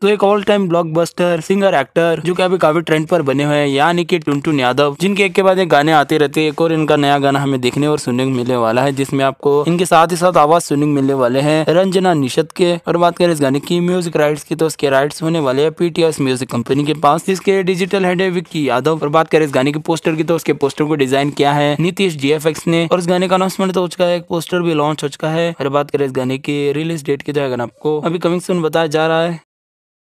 तो एक all time blockbuster singer actor जो कि अभी काफी ट्रेंड पर बने हुए हैं यानी कि टुन यादव जिनके एक के बाद एक गाने आते रहते हैं एक और इनका नया गाना हमें देखने और सुनने को मिलने वाला है जिसमें आपको इनके साथ ही साथ आवाज सुनने को मिलने वाले हैं रंजना निषद के और बात करें इस गाने की म्यूजिक राइट की तो उसके राइट होने वाले हैं पीटीएस म्यूजिक कंपनी के पास जिसके डिजिटल हेड है विक्की यादव और बात करें इस गाने की पोस्टर की तो उसके पोस्टर को डिजाइन किया है नीतीश जी ने और इस गाने का अनाउंसमेंट तो हो चुका है पोस्टर भी लॉन्च हो चुका है और बात करें इस गाने की रिलीज डेट की तो अगर आपको अभी कमिंग सुन बताया जा रहा है